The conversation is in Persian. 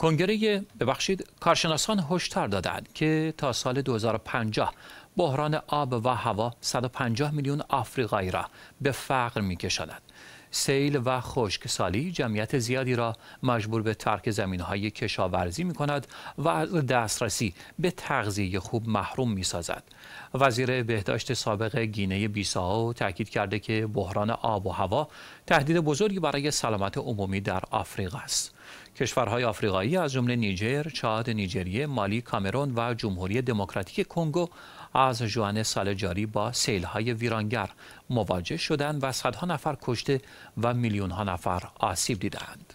کنگره ببخشید کارشناسان هشدار دادند که تا سال 2050 بحران آب و هوا 150 میلیون آفریقایی را به فقر میکشاند سیل و سالی جمعیت زیادی را مجبور به ترک زمین های کشاورزی می کند و از دسترسی به تغذیه خوب محروم می سازد. وزیر بهداشت سابق گینه بیساو تاکید کرده که بحران آب و هوا تهدید بزرگی برای سلامت عمومی در آفریقا است. کشورهای آفریقایی از جمله نیجر، چاد، نیجریه، مالی، کامرون و جمهوری دموکراتیک کنگو از جوان سال جاری با سیلهای ویرانگر مواجه شدند و صدها نفر کشته و میلیون ها نفر آسیب دیدند.